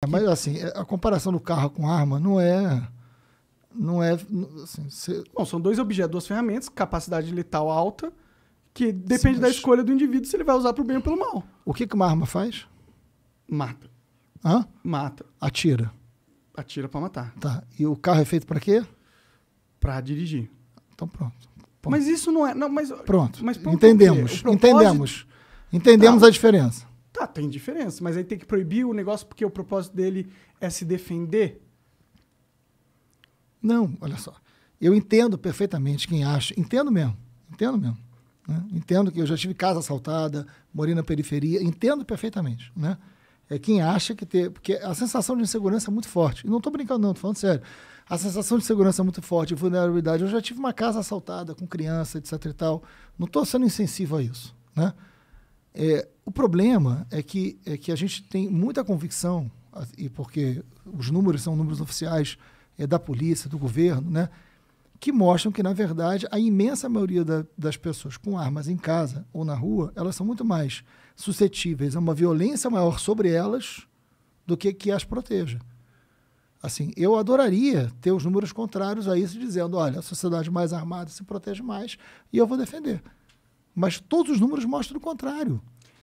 É, mas assim, é, a comparação do carro com arma não é. Não é. Assim, cê... Bom, são dois objetos, duas ferramentas, capacidade letal alta, que depende Sim, mas... da escolha do indivíduo se ele vai usar para o bem ou pelo mal. O que, que uma arma faz? Mata. Hã? Mata. Atira. Atira para matar. Tá. E o carro é feito para quê? Para dirigir. Então pronto. Mas isso não é. Não, mas, pronto. Mas, pronto. Entendemos. Propósito... Entendemos. Entendemos tá. a diferença. Tá, tem diferença, mas aí tem que proibir o negócio porque o propósito dele é se defender? Não, olha só. Eu entendo perfeitamente quem acha, entendo mesmo, entendo mesmo. Né? Entendo que eu já tive casa assaltada, morei na periferia, entendo perfeitamente, né? É quem acha que ter. Porque a sensação de insegurança é muito forte. E não estou brincando, não, estou falando sério. A sensação de segurança é muito forte, vulnerabilidade. Eu já tive uma casa assaltada com criança, etc e tal. Não estou sendo insensível a isso, né? É, o problema é que, é que a gente tem muita convicção, e porque os números são números oficiais é, da polícia, do governo, né? que mostram que, na verdade, a imensa maioria da, das pessoas com armas em casa ou na rua, elas são muito mais suscetíveis a uma violência maior sobre elas do que que as proteja. Assim, eu adoraria ter os números contrários a isso, dizendo, olha, a sociedade mais armada se protege mais e eu vou defender. Mas todos os números mostram o contrário.